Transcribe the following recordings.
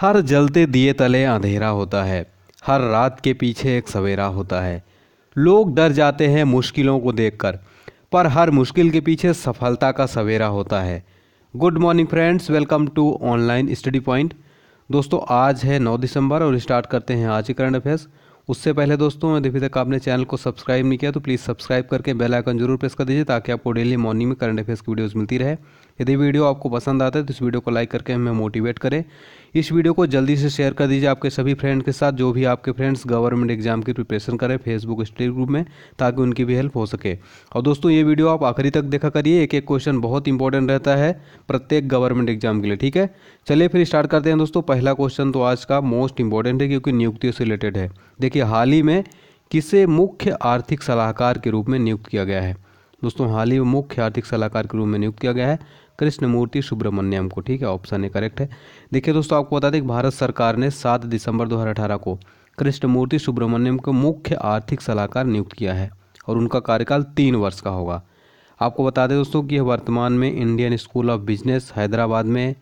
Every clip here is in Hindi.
हर जलते दिए तले अंधेरा होता है हर रात के पीछे एक सवेरा होता है लोग डर जाते हैं मुश्किलों को देखकर पर हर मुश्किल के पीछे सफलता का सवेरा होता है good morning friends welcome to online study point दोस्तों आज है 9 दिसंबर और स्टार्ट करते हैं आज के करंट अफेयर्स उससे पहले दोस्तों यदि तक आपने चैनल को सब्सक्राइब नहीं किया तो प्लीज़ सब्सक्राइब करके बेल आइकन जरूर प्रेस कर दीजिए ताकि आपको डेली मॉर्निंग में करंट अफेयर्स की वीडियोस मिलती रहे यदि वीडियो आपको पसंद आता है तो इस वीडियो को लाइक करके हमें मोटिवेट करें इस वीडियो को जल्दी से शेयर कर दीजिए आपके सभी फ्रेंड के साथ जो भी आपके फ्रेंड्स गवर्नमेंट एग्जाम की प्रिपरेशन करें फेसबुक स्टडी ग्रुप में ताकि उनकी भी हेल्प हो सके और दोस्तों ये वीडियो आप आखिरी तक देखा करिए एक एक क्वेश्चन बहुत इंपॉर्टेंट रहता है प्रत्येक गवर्नमेंट एग्जाम के लिए ठीक है चलिए फिर स्टार्ट करते हैं दोस्तों पहला क्वेश्चन तो आज का मोस्ट इंपॉर्टेंट है क्योंकि नियुक्तियों से रिलेटेड है देखिए हाल ही में किसे मुख्य आर्थिक सलाहकार के रूप में नियुक्त किया गया है दोस्तों हाल ही में मुख्य आर्थिक सलाहकार के रूप में नियुक्त किया गया है कृष्णमूर्ति सुब्रमण्यम को ठीक है ऑप्शन ए करेक्ट है देखिए दोस्तों आपको बता दें कि भारत सरकार ने सात दिसंबर दो को कृष्णमूर्ति सुब्रमण्यम को मुख्य आर्थिक सलाहकार नियुक्त किया है और उनका कार्यकाल तीन वर्ष का होगा आपको बता दें दोस्तों कि यह वर्तमान में Indian school of business Hyderabad में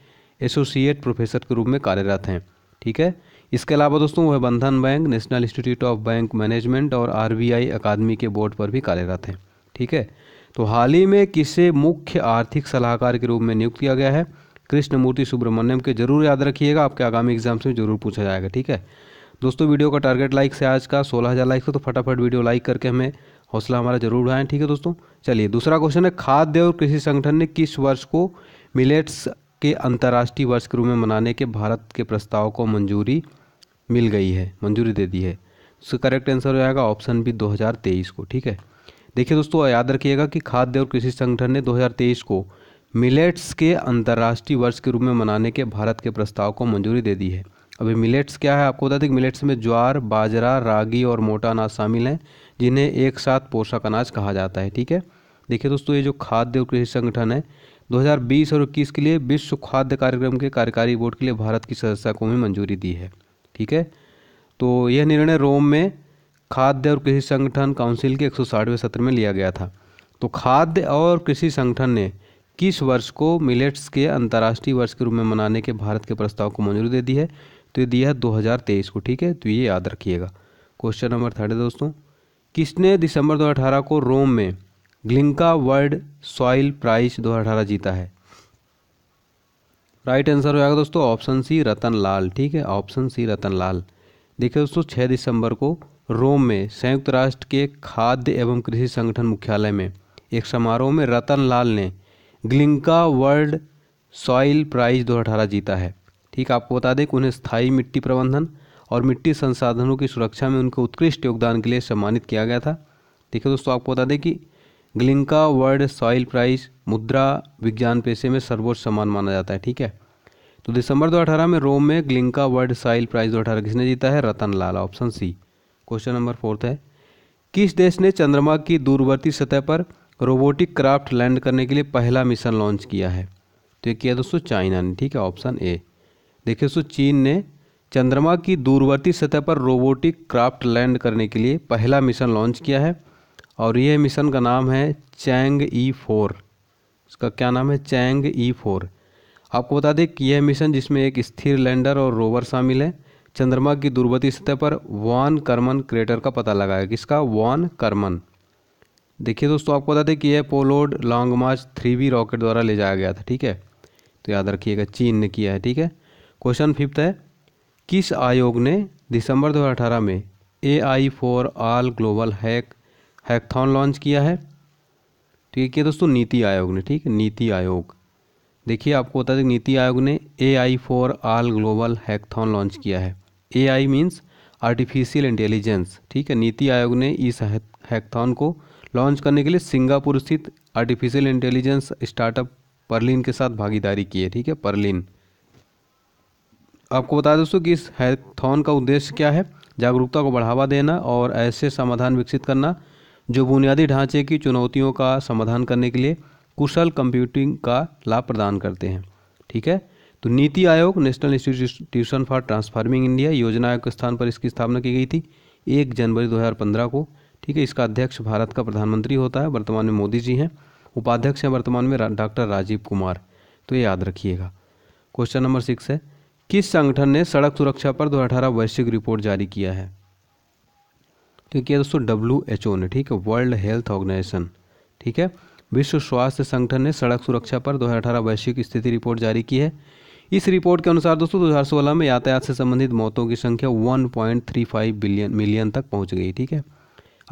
एसोसिएट प्रोफेसर के रूप में कार्यरत हैं ठीक है इसके अलावा दोस्तों वह Bandhan bank national institute of bank management और आरबीआई अकादमी के बोर्ड पर भी कार्यरत हैं ठीक है तो हाल ही में किसे मुख्य आर्थिक सलाहकार के रूप में नियुक्त किया गया है कृष्णमूर्ति सुब्रमण्यम के जरूर याद रखिएगा आपके आगामी एग्जाम्स में जरूर पूछा जाएगा ठीक है दोस्तों वीडियो का टारगेट लाइक से आज का सोलह हज़ार लाइक से तो फटाफट वीडियो लाइक करके हमें हौसला हमारा जरूर उठाएं ठीक है दोस्तों चलिए दूसरा क्वेश्चन है खाद्य और कृषि संगठन ने किस वर्ष को मिलेट्स के अंतर्राष्ट्रीय वर्ष के रूप में मनाने के भारत के प्रस्ताव को मंजूरी मिल गई है मंजूरी दे दी है उसका करेक्ट आंसर हो जाएगा ऑप्शन बी दो को ठीक है देखिए दोस्तों याद रखिएगा कि खाद्य और कृषि संगठन ने 2023 को मिलेट्स के अंतर्राष्ट्रीय वर्ष के रूप में मनाने के भारत के प्रस्ताव को मंजूरी दे दी है अभी मिलेट्स क्या है आपको बता दें कि मिलेट्स में ज्वार बाजरा रागी और मोटा अनाज शामिल हैं जिन्हें एक साथ पोषक अनाज कहा जाता है ठीक है देखिए दोस्तों ये जो खाद्य और कृषि संगठन है 2020 और 21 के लिए विश्व खाद्य कार्यक्रम के कार्यकारी बोर्ड के लिए भारत की सदस्यता को भी मंजूरी दी है ठीक है तो यह निर्णय रोम में खाद्य और कृषि संगठन काउंसिल के एक सौ सत्र में लिया गया था तो खाद्य और कृषि संगठन ने किस वर्ष को मिलेट्स के अंतर्राष्ट्रीय वर्ष के रूप में मनाने के भारत के प्रस्ताव को मंजूरी दे दी है तो ये दिया है दो को ठीक है तो ये याद रखिएगा क्वेश्चन नंबर थर्ड दोस्तों किसने दिसंबर 2018 को रोम में ग्लिंका वर्ल्ड सॉइल प्राइज 2018 जीता है राइट आंसर हो जाएगा दोस्तों ऑप्शन सी रतन लाल ठीक है ऑप्शन सी रतन लाल देखिए दोस्तों छः दिसंबर को रोम में संयुक्त राष्ट्र के खाद्य एवं कृषि संगठन मुख्यालय में एक समारोह में रतन लाल ने ग्लिंका वर्ल्ड सॉइल प्राइज दो जीता है ठीक आपको बता दें कि उन्हें स्थायी मिट्टी प्रबंधन और मिट्टी संसाधनों की सुरक्षा में उनके उत्कृष्ट योगदान के लिए सम्मानित किया गया था देखिए दोस्तों आपको बता दें कि ग्लिंका वर्ल्ड सॉइल प्राइज मुद्रा विज्ञान पेशे में सर्वोच्च सम्मान माना जाता है ठीक है तो दिसंबर दो में रोम में ग्लिंका वर्ल्ड सॉइल प्राइज दो किसने जीता है Ratan Lal option C question number fourth है किस देश ने चंद्रमा की दूरवर्ती सतह पर रोबोटिक क्राफ्ट लैंड करने के लिए पहला मिशन लॉन्च किया है तो ये किया दोस्तों चाइना ने ठीक है ऑप्शन ए देखिए दोस्तों चीन ने चंद्रमा की दूरवर्ती सतह पर रोबोटिक क्राफ्ट लैंड करने के लिए पहला मिशन लॉन्च किया है और यह मिशन का नाम है चैंग ई फोर इसका क्या नाम है चैंग ई फोर आपको बता दें कि यह मिशन जिसमें एक स्थिर लैंडर और रोवर शामिल है चंद्रमा की दूरवर्ती सतह पर वॉन कर्मन क्रेटर का पता लगाया किसका वॉन कर्मन देखिए दोस्तों आपको बता दें कि यह payload long March three B rocket द्वारा ले जाया गया था ठीक है तो याद रखिएगा चीन ने किया है ठीक है क्वेश्चन फिफ्थ है किस आयोग ने दिसंबर 2018 में A I for all global hack hackathon launch किया है ठीक तो है दोस्तों नीति आयोग ने ठीक नीति आयोग देखिए आपको बता दें नीति आयोग ने A I for all global hackathon launch किया है A I means artificial intelligence ठीक है नीति आयोग ने इस हैकथॉन को लॉन्च करने के लिए सिंगापुर स्थित आर्टिफिशियल इंटेलिजेंस स्टार्टअप परलिन के साथ भागीदारी की है ठीक है परलिन आपको बता दोस्तों कि इस हैकथॉन का उद्देश्य क्या है जागरूकता को बढ़ावा देना और ऐसे समाधान विकसित करना जो बुनियादी ढांचे की चुनौतियों का समाधान करने के लिए कुशल कंप्यूटिंग का लाभ प्रदान करते हैं ठीक है तो NITI Aayog national institution for transforming India योजना आयोग के स्थान पर इसकी स्थापना की गई थी एक जनवरी 2015 को ठीक है इसका अध्यक्ष भारत का प्रधानमंत्री होता है वर्तमान में मोदी जी हैं उपाध्यक्ष हैं वर्तमान में डॉक्टर राजीव कुमार तो ये याद रखिएगा क्वेश्चन नंबर सिक्स है किस संगठन ने सड़क सुरक्षा पर दो वैश्विक रिपोर्ट जारी किया है तो किया दोस्तों डब्ल्यू एच ओ ने ठीक है वर्ल्ड हेल्थ ऑर्गेनाइजेशन ठीक है विश्व स्वास्थ्य संगठन ने सड़क सुरक्षा पर दो वैश्विक स्थिति रिपोर्ट जारी की है इस रिपोर्ट के अनुसार दोस्तों 2016 में यातायात से संबंधित मौतों की संख्या 1.35 बिलियन मिलियन तक पहुंच गई ठीक है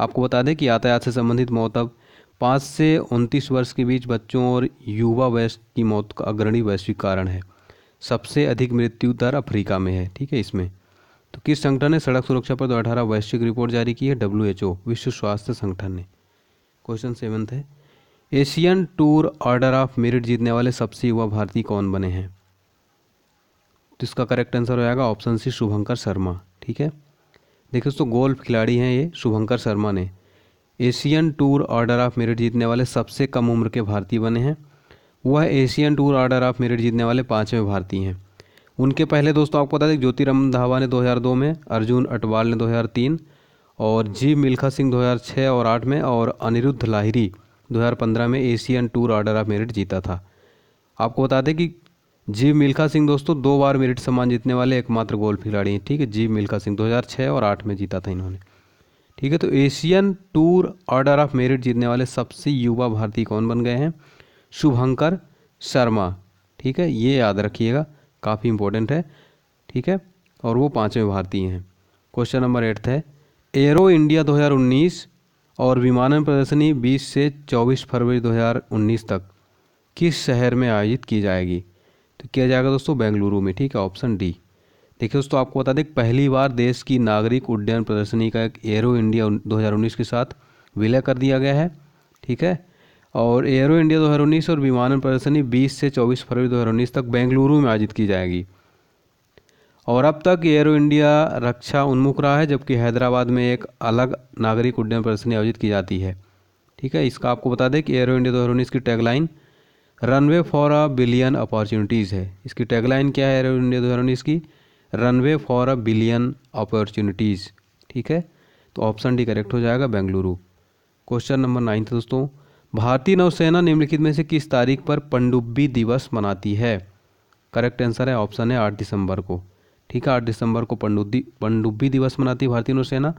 आपको बता दें कि यातायात से संबंधित मौत अब पाँच से उनतीस वर्ष के बीच बच्चों और युवा वयस्क की मौत का अग्रणी वैश्विक कारण है सबसे अधिक मृत्यु दर अफ्रीका में है ठीक है इसमें तो किस संगठन ने सड़क सुरक्षा पर दो अठारह वैश्विक रिपोर्ट जारी की है डब्ल्यू विश्व स्वास्थ्य संगठन ने क्वेश्चन सेवन्थ है Asian tour order of merit जीतने वाले सबसे युवा भारतीय कौन बने हैं तो इसका करेक्ट आंसर हो जाएगा ऑप्शन सी शुभंकर शर्मा ठीक है देखिए दोस्तों गोल्फ खिलाड़ी हैं ये शुभंकर शर्मा ने Asian tour order of merit जीतने वाले सबसे कम उम्र के भारतीय बने हैं वह Asian tour order of merit जीतने वाले पाँचवें भारतीय हैं उनके पहले दोस्तों आपको बता दें ज्योतिराम धावा ने 2002 में अर्जुन अटवाल ने 2003 और जी मिल्खा सिंह 2006 और 8 में और अनिरुद्ध लाहिरी 2015 में Asian tour order of merit जीता था आपको बता दें कि जीव मिल्खा सिंह दोस्तों दो बार मेरिट सम्मान जीतने वाले एकमात्र गोल्फ खिलाड़ी हैं ठीक है जीव मिल्खा सिंह 2006 और 8 में जीता था इन्होंने ठीक है तो Asian tour order of merit जीतने वाले सबसे युवा भारतीय कौन बन गए हैं शुभंकर शर्मा ठीक है ये याद रखिएगा काफ़ी इंपॉर्टेंट है ठीक है और वो पाँचवें भारतीय हैं क्वेश्चन नंबर एट है एरो इंडिया 2019 और विमानन प्रदर्शनी 20 से 24 फरवरी 2019 तक किस शहर में आयोजित की जाएगी तो किया जाएगा दोस्तों बेंगलुरु में ठीक है ऑप्शन डी देखिए दोस्तों आपको बता दें पहली बार देश की नागरिक उड्डयन प्रदर्शनी का एक एयरो इंडिया 2019 के साथ विलय कर दिया गया है ठीक है और एयरो इंडिया 2019 और विमानन प्रदर्शनी 20 से 24 फरवरी 2019 तक बेंगलुरु में आयोजित की जाएगी और अब तक एयरो इंडिया रक्षा उन्मुख रहा है जबकि हैदराबाद में एक अलग नागरिक उड्डयन प्रदर्शनी आयोजित की जाती है ठीक है इसका आपको बता दें कि एयरो इंडिया दो की tagline runway for a billion opportunities है इसकी टैगलाइन क्या है इंडिया दो हज़ार की runway for a billion opportunities ठीक है तो ऑप्शन डी करेक्ट हो जाएगा बेंगलुरु क्वेश्चन नंबर नाइन्थ दोस्तों भारतीय नौसेना निम्नलिखित में से किस तारीख पर पनडुब्बी दिवस मनाती है करेक्ट आंसर है ऑप्शन है आठ दिसंबर को ठीक है आठ दिसंबर को पनडुब्बी पनडुब्बी दिवस मनाती है भारतीय नौसेना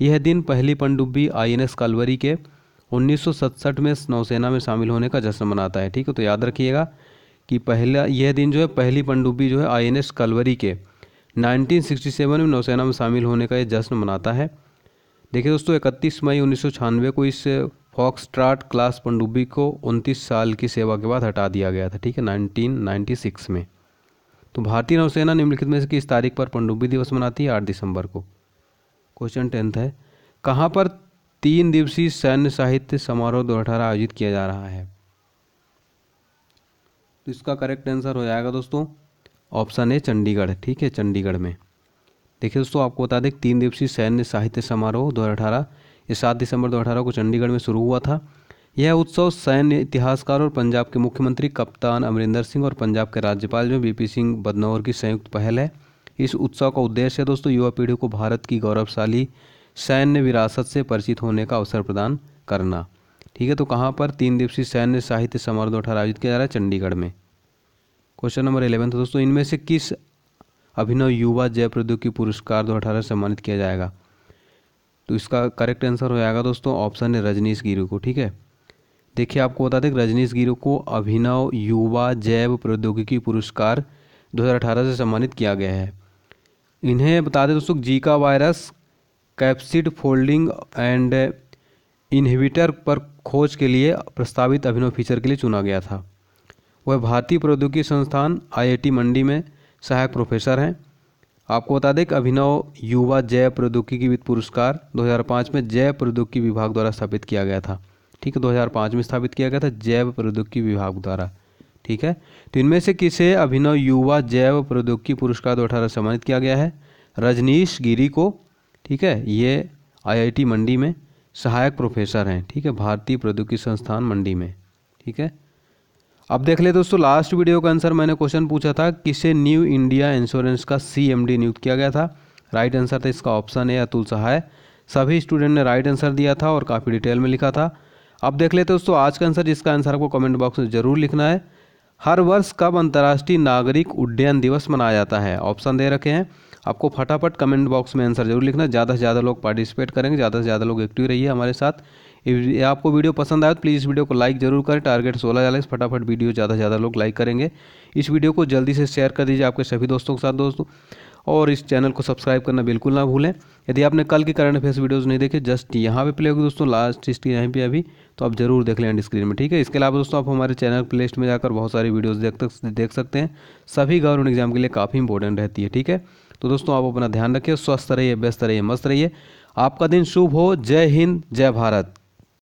यह दिन पहली पनडुब्बी आई एन एस कलवरी के 1967 में नौसेना में शामिल होने का जश्न मनाता है ठीक है तो याद रखिएगा कि पहला यह दिन जो है पहली पनडुब्बी जो है आई कलवरी के 1967 में नौसेना में शामिल होने का यह जश्न मनाता है देखिए दोस्तों इकतीस मई उन्नीस को इस फॉक्स ट्राट क्लास पनडुब्बी को उनतीस साल की सेवा के बाद हटा दिया गया था ठीक है 1996 में तो भारतीय नौसेना निम्नलिखित में से किस तारीख पर पनडुब्बी दिवस मनाती है आठ दिसंबर को क्वेश्चन टेंथ है कहाँ पर तीन दिवसीय सैन्य साहित्य समारोह दो अठारह आयोजित किया जा रहा है तो इसका करेक्ट आंसर हो जाएगा दोस्तों ऑप्शन है चंडीगढ़ ठीक है चंडीगढ़ में देखिए दोस्तों आपको बता दें तीन दिवसीय सैन्य साहित्य समारोह दो हज़ार ये सात दिसंबर दो को चंडीगढ़ में शुरू हुआ था यह उत्सव सैन्य इतिहासकार और पंजाब के मुख्यमंत्री कप्तान अमरिंदर सिंह और पंजाब के राज्यपाल जो पी सिंह बदनौर की संयुक्त पहल है इस उत्सव का उद्देश्य है दोस्तों युवा पीढ़ी को भारत की गौरवशाली सैन्य विरासत से परिचित होने का अवसर प्रदान करना ठीक है तो कहाँ पर तीन दिवसीय सैन्य साहित्य समारोह दो अठारह आयोजित किया जा रहा है चंडीगढ़ में क्वेश्चन नंबर इलेवन था तो दोस्तों इनमें से किस अभिनव युवा जय प्रौद्योगिकी पुरस्कार दो अठारह सम्मानित किया जाएगा तो इसका करेक्ट आंसर हो जाएगा दोस्तों ऑप्शन है रजनीश गिरु को ठीक है देखिए आपको बता दें रजनीश गिरु को अभिनव युवा जैव प्रौद्योगिकी पुरस्कार 2018 से सम्मानित किया गया है इन्हें बता दें दोस्तों Zika virus capsid folding and inhibitor पर खोज के लिए प्रस्तावित अभिनव फीचर के लिए चुना गया था वह भारतीय प्रौद्योगिकी संस्थान आईआईटी मंडी में सहायक प्रोफेसर हैं आपको बता दें कि अभिनव युवा जैव प्रौद्योगिकी वित्त पुरस्कार 2005 में जैव प्रौद्योगिकी विभाग द्वारा स्थापित किया गया था ठीक है 2005 में स्थापित किया गया था जैव प्रौद्योगिकी विभाग द्वारा ठीक है तो इनमें से किसे अभिनव युवा जैव प्रौद्योगिकी पुरस्कार दो अठारह सम्मानित किया गया है रजनीश गिरी को ठीक है ये आईआईटी मंडी में सहायक प्रोफेसर हैं ठीक है भारतीय प्रौद्योगिकी संस्थान मंडी में ठीक है अब देख ले दोस्तों लास्ट वीडियो का आंसर मैंने क्वेश्चन पूछा था किसे न्यू इंडिया इंश्योरेंस का सीएमडी नियुक्त किया गया था राइट आंसर था इसका ऑप्शन ए अतुल सहाय सभी स्टूडेंट ने राइट आंसर दिया था और काफ़ी डिटेल में लिखा था अब देख लेते दोस्तों आज का आंसर जिसका आंसर आपको कमेंट बॉक्स में ज़रूर लिखना है हर वर्ष कब अंतर्राष्ट्रीय नागरिक उड्डयन दिवस मनाया जाता है ऑप्शन दे रखे हैं आपको फटाफट कमेंट बॉक्स में आंसर जरूर लिखना ज़्यादा से ज़्यादा लोग पार्टिसिपेट करेंगे ज़्यादा से ज़्यादा लोग एक्टिव रहिए हमारे साथ आपको वीडियो पसंद आए तो प्लीज़ इस वीडियो को लाइक जरूर करें टारगेट सोलह जाए फटाफट वीडियो ज़्यादा से ज़्यादा लोग लाइक करेंगे इस वीडियो को जल्दी से शेयर कर दीजिए आपके सभी दोस्तों के साथ दोस्तों और इस चैनल को सब्सक्राइब करना बिल्कुल ना भूलें यदि आपने कल की करंट अफेयर्स वीडियोस नहीं देखे जस्ट यहाँ पे प्ले होगी दोस्तों लास्ट इसकी यहीं पे अभी तो आप जरूर देख लें स्क्रीन में ठीक है इसके अलावा दोस्तों आप हमारे चैनल प्ले लिस्ट में जाकर बहुत सारी वीडियोज़ देख देख सकते हैं सभी गवर्नमेंट एग्जाम के लिए काफ़ी इंपॉर्टेंट रहती है ठीक है तो दोस्तों आप अपना ध्यान रखिए स्वस्थ रहिए व्यस्त रहिए मस्त रहिए आपका दिन शुभ हो जय हिंद जय भारत